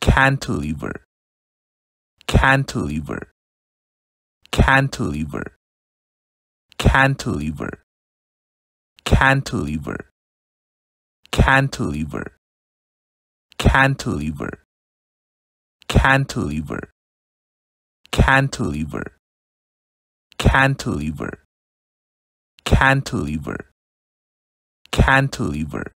cantilever cantilever cantilever cantilever cantilever cantilever cantilever cantilever cantilever cantilever cantilever cantilever